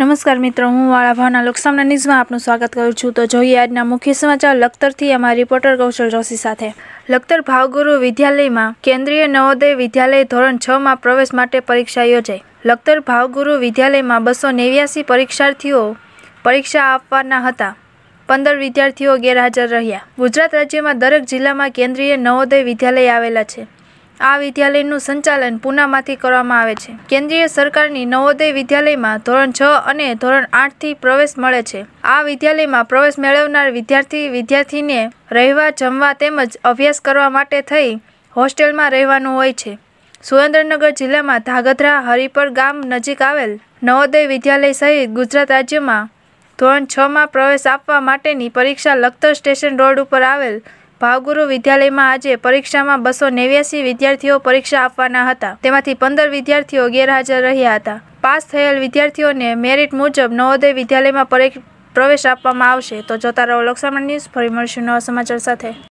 નમસ્કાર મિત્રો હું વાળાભાના લોકસામના ન્યૂઝમાં આપનું સ્વાગત કરું છું તો જોઈએ આજના મુખ્ય સમાચાર લખતરથી અમારા રિપોર્ટર કૌશલ જોશી સાથે લખતર ભાવગુરુ વિદ્યાલયમાં કેન્દ્રીય નવોદય વિદ્યાલય ધોરણ છ માં પ્રવેશ માટે પરીક્ષા યોજાઈ લખતર ભાવગુરુ વિદ્યાલયમાં બસો નેવ્યાસી પરીક્ષાર્થીઓ પરીક્ષા આપવાના હતા પંદર વિદ્યાર્થીઓ ગેરહાજર રહ્યા ગુજરાત રાજ્યમાં દરેક જિલ્લામાં કેન્દ્રીય નવોદય વિદ્યાલય આવેલા છે આ વિદ્યાલયનું સંચાલન પૂનામાંથી કરવામાં આવે છે કેન્દ્રીય સરકારની નવોદય વિદ્યાલયમાં ધોરણ છ અને ધોરણ આઠથી પ્રવેશ મળે છે આ વિદ્યાલયમાં પ્રવેશ મેળવનાર વિદ્યાર્થી વિદ્યાર્થીને રહેવા જમવા તેમજ અભ્યાસ કરવા માટે થઈ હોસ્ટેલમાં રહેવાનું હોય છે સુરેન્દ્રનગર જિલ્લામાં ધાગધ્રા હરિપર ગામ નજીક આવેલ નવોદય વિદ્યાલય સહિત ગુજરાત રાજ્યમાં ધોરણ છમાં પ્રવેશ આપવા માટેની પરીક્ષા લખતર સ્ટેશન રોડ ઉપર આવેલ ભાવગુરુ વિદ્યાલયમાં આજે પરીક્ષામાં બસો નેવ્યાસી વિદ્યાર્થીઓ પરીક્ષા આપવાના હતા તેમાંથી પંદર વિદ્યાર્થીઓ ગેરહાજર રહ્યા હતા પાસ થયેલ વિદ્યાર્થીઓને મેરિટ મુજબ નવોદય વિદ્યાલયમાં પ્રવેશ આપવામાં આવશે તો જોતા રહો લોકસામાન્ય ન્યૂઝ ફરી મળશું નવા સમાચાર સાથે